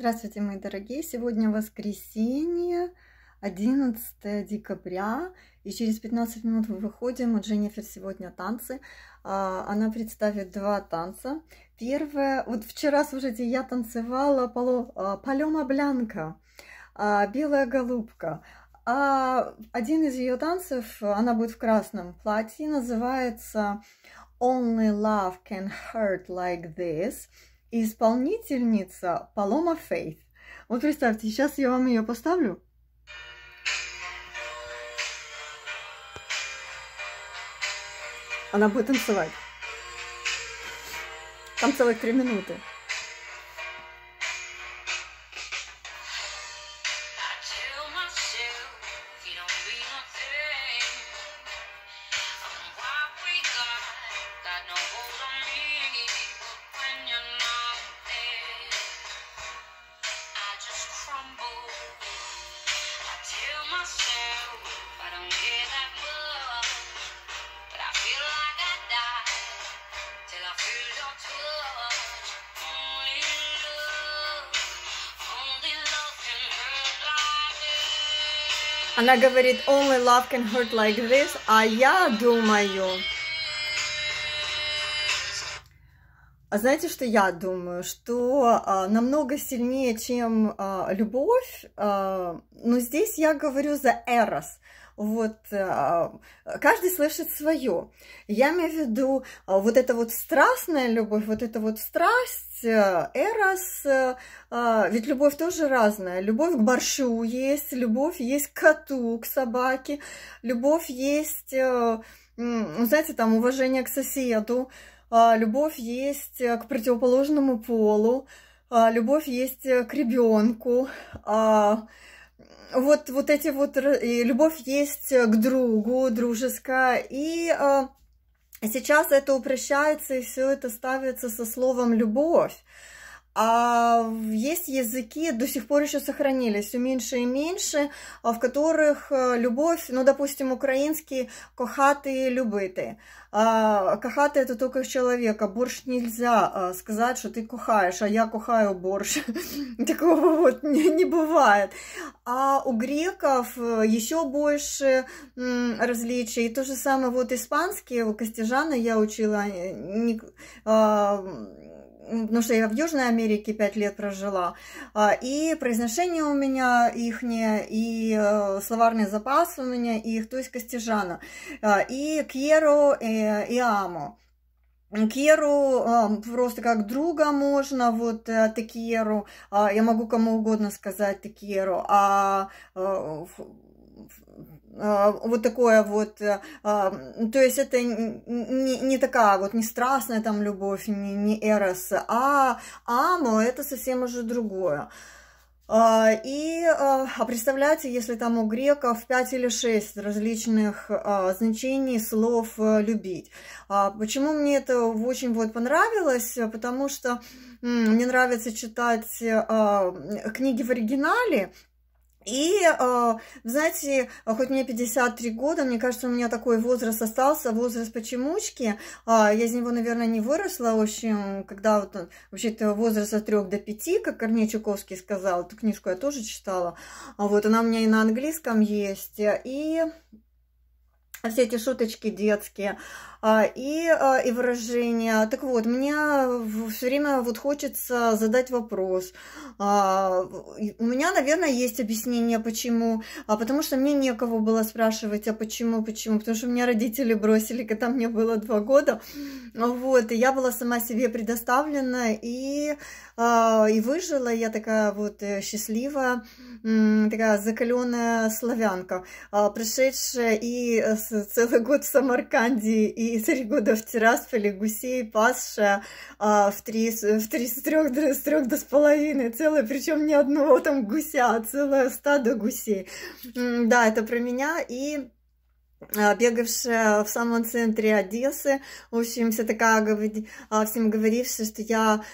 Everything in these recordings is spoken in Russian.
Здравствуйте, мои дорогие! Сегодня воскресенье, 11 декабря, и через 15 минут мы выходим. У Дженнифер сегодня танцы. А, она представит два танца. Первое, вот вчера, слушайте, я танцевала а, Палома Блянка, а, Белая голубка. А один из ее танцев, она будет в красном платье, называется Only Love Can Hurt Like This – и исполнительница Палома Фейт. Вот представьте, сейчас я вам ее поставлю. Она будет танцевать. Там целых три минуты. Она говорит, only love can hurt like this, а я думаю, А знаете, что я думаю? Что а, намного сильнее, чем а, любовь, а, но здесь я говорю за эрос. Вот а, каждый слышит свое. Я имею в виду а, вот эта вот страстная любовь, вот эта вот страсть, а, эрос, ведь любовь тоже разная. Любовь к борщу есть, любовь есть к коту, к собаке, любовь есть, ну, знаете, там уважение к соседу. А, любовь есть э, к противоположному полу, а, любовь есть э, к ребенку, а, вот, вот эти вот, и любовь есть э, к другу, дружеская, и сейчас это упрощается, и все это ставится со словом «любовь». А есть языки, до сих пор еще сохранились, все меньше и меньше, а, в которых э, любовь, ну, допустим, украинский кохаты и любыты. А, кохаты – это только человека, борщ нельзя а, сказать, что ты кохаешь, а я кохаю борщ. Такого вот не не бывает. А у греков э, еще больше различий. то же самое вот испанский у Костяжана я учила, э, потому что я в Южной Америке пять лет прожила, а, и произношение у меня ихнее, и э, словарный запас у меня их, то есть Костижана, а, и Кьеро, э, и аму, Керу э, просто как друга можно, вот Текеру, а, я могу кому угодно сказать Текеру, а а, вот такое вот, э, а, то есть это не, не такая вот не страстная там любовь, не, не эрос, а амо это совсем уже другое. А, и а представляете, если там у греков 5 или 6 различных значений слов э, «любить». Почему мне это очень вот понравилось? Потому что мне нравится читать э, книги в оригинале, и, а, знаете, а хоть мне 53 года, мне кажется, у меня такой возраст остался, возраст почемучки. А, я из него, наверное, не выросла. В общем, когда вот, э, вообще-то возраст от 3 до 5, как Корней Чуковский сказал, эту книжку я тоже читала. Вот она у меня и на английском есть. И а все эти шуточки детские а, и, а, и выражения. Так вот, мне все время вот хочется задать вопрос. У меня, наверное, есть объяснение, почему. Потому что мне некого было спрашивать, а почему, почему. Потому что меня родители бросили, когда мне было два года. Вот, и я была сама себе предоставлена и, и выжила. Я такая вот э, счастливая, такая закаленная славянка, пришедшая и э, с целый год в Самарканде и три года в Тирасполе гусей пасшая а, в, три, в три, с трех, с трех до с половиной целое, причем не одного там гуся, а целое стадо гусей. Да, это про меня. И Э, бегавшая в самом центре Одессы, в общем, вся такая, а, всем говорившая, что я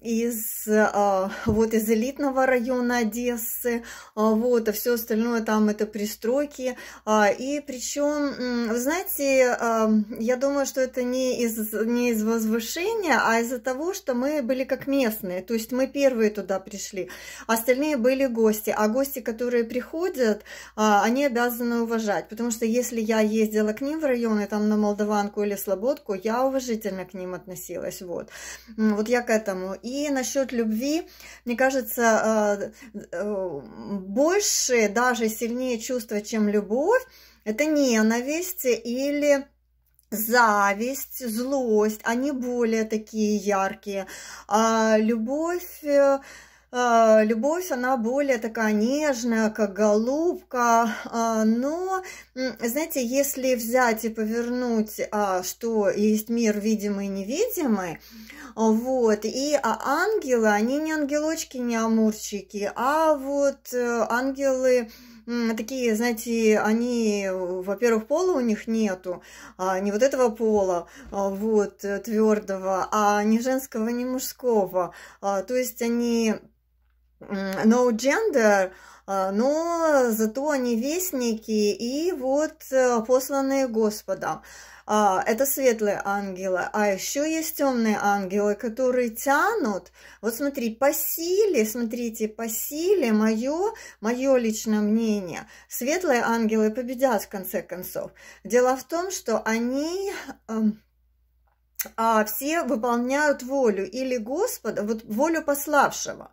из, а, вот, из элитного района Одессы, а, вот, а все остальное там это пристройки, и причем, знаете, я думаю, что это не из, не из возвышения, а из-за того, что мы были как местные, то есть мы первые туда пришли, остальные были гости, а гости, которые приходят, они обязаны уважать, потому что если я ездила к ним в районы, там на Молдаванку или Слободку, я уважительно к ним относилась, вот. Вот я к этому. И насчет любви, мне кажется, э, э, больше, даже сильнее чувство, чем любовь, это ненависть или зависть, злость, они более такие яркие. А любовь э, а, любовь, она более такая нежная, как голубка, а, но, знаете, если взять и повернуть, а, что есть мир видимый и невидимый, вот, и ангелы, они не ангелочки, не амурчики, а вот э, ангелы, такие, знаете, они, во-первых, пола у них нету, не вот этого пола, вот, э, твердого, а не женского, не мужского. То есть они no gender, э, но зато они вестники и вот э, посланные Господом. А, это светлые ангелы, а еще есть темные ангелы, которые тянут. Вот смотри, по силе, смотрите, по силе мое, мое личное мнение. Светлые ангелы победят в конце концов. Дело в том, что они эм, а, все выполняют волю или Господа, вот волю пославшего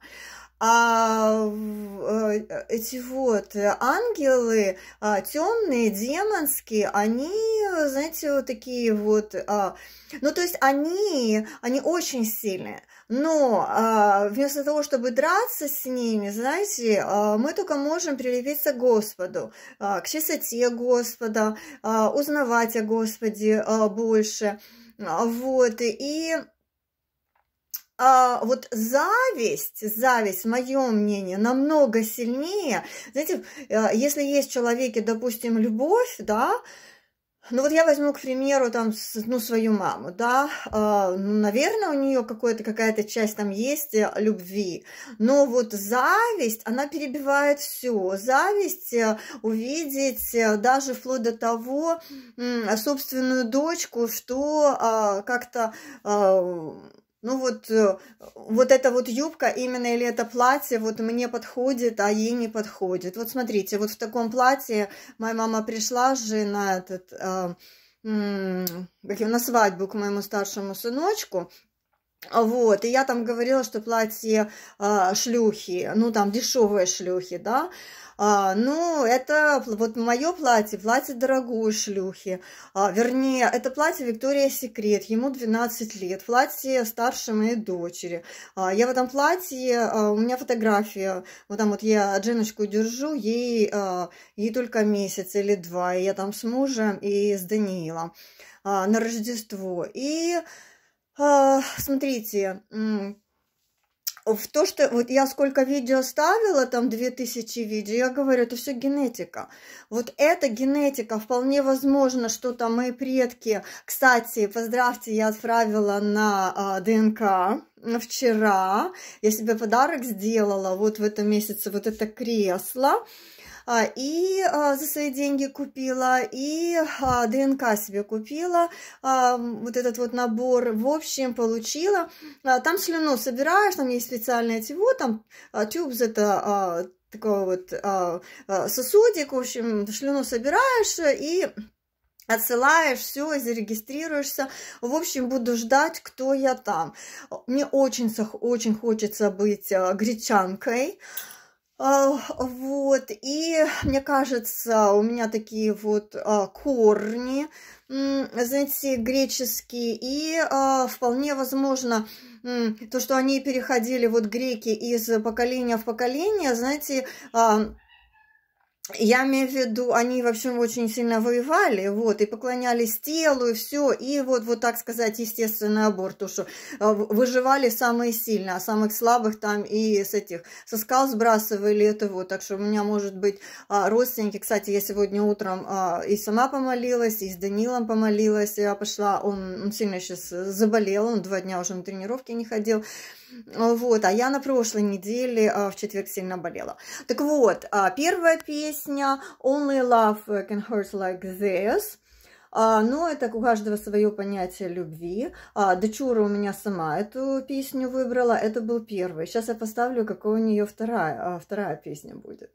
а, э, эти вот э, ангелы а, темные, демонские, они, э, знаете, вот такие вот, а, ну то есть они, они очень сильные, но а, вместо того, чтобы драться с ними, знаете, мы только можем прилепиться к Господу, к чистоте Господа, узнавать о Господе больше, вот, и а, вот зависть, зависть, мое мнение, намного сильнее. Знаете, а, если есть в человеке, допустим, любовь, да, ну вот я возьму, к примеру, там, ну, свою маму, да, а, ну, наверное, у нее какая-то какая-то часть там есть э, любви, но вот зависть, она перебивает все, зависть э, увидеть э, даже вплоть до того собственную дочку, что а, как-то ну вот, э, вот эта вот юбка именно или это платье вот мне подходит, а ей не подходит. Вот смотрите, вот в таком платье моя мама пришла же на этот... Э, на свадьбу к моему старшему сыночку, а, вот, и я там говорила, что платье э, шлюхи, ну там дешевые шлюхи, да. А, ну, это вот мое платье, платье дорогой шлюхи. А, вернее, это платье Виктория Секрет, ему 12 лет, платье старше моей дочери. А, я в этом платье, а, у меня фотография, вот там вот я Джиночку держу, ей, а, ей только месяц или два, и я там с мужем и с Даниилом а, на Рождество. И... А, смотрите, в то, что вот я сколько видео ставила, там 2000 видео, я говорю, это все генетика. Вот это генетика, вполне возможно, что там мои предки, кстати, поздравьте, я отправила на а, ДНК вчера, я себе подарок сделала вот в этом месяце, вот это кресло, а, и а, за свои деньги купила, и а, ДНК себе купила, вот этот вот набор, в общем, получила. Там слюну собираешь, там есть специальное тего, там тюбс это такой вот сосудик, в общем, слюну собираешь и отсылаешь все, зарегистрируешься. В общем, буду ждать, кто я там. Мне очень, очень хочется быть гречанкой. А, вот, и мне кажется, у меня такие вот а, корни, знаете, греческие, и а, вполне возможно, то, что они переходили, вот греки, из поколения в поколение, знаете, я имею в виду, они, в общем, очень сильно воевали, вот, и поклонялись телу, и все, и вот, вот так сказать, естественный аборт, потому что а, выживали самые сильные, а самых слабых там и с этих, со скал сбрасывали это вот, так что у меня, может быть, а, родственники, кстати, я сегодня утром а, и сама помолилась, и с Данилом помолилась, я пошла, он, он сильно сейчас заболел, он два дня уже на тренировке не ходил, а, вот, а я на прошлой неделе а, в четверг сильно болела. Так вот, а, первая песня «Only love can hurt like this». Но ну, это у каждого свое понятие любви. Дочура у меня сама эту песню выбрала. Это был первый. Сейчас я поставлю, какая у нее вторая, вторая песня будет.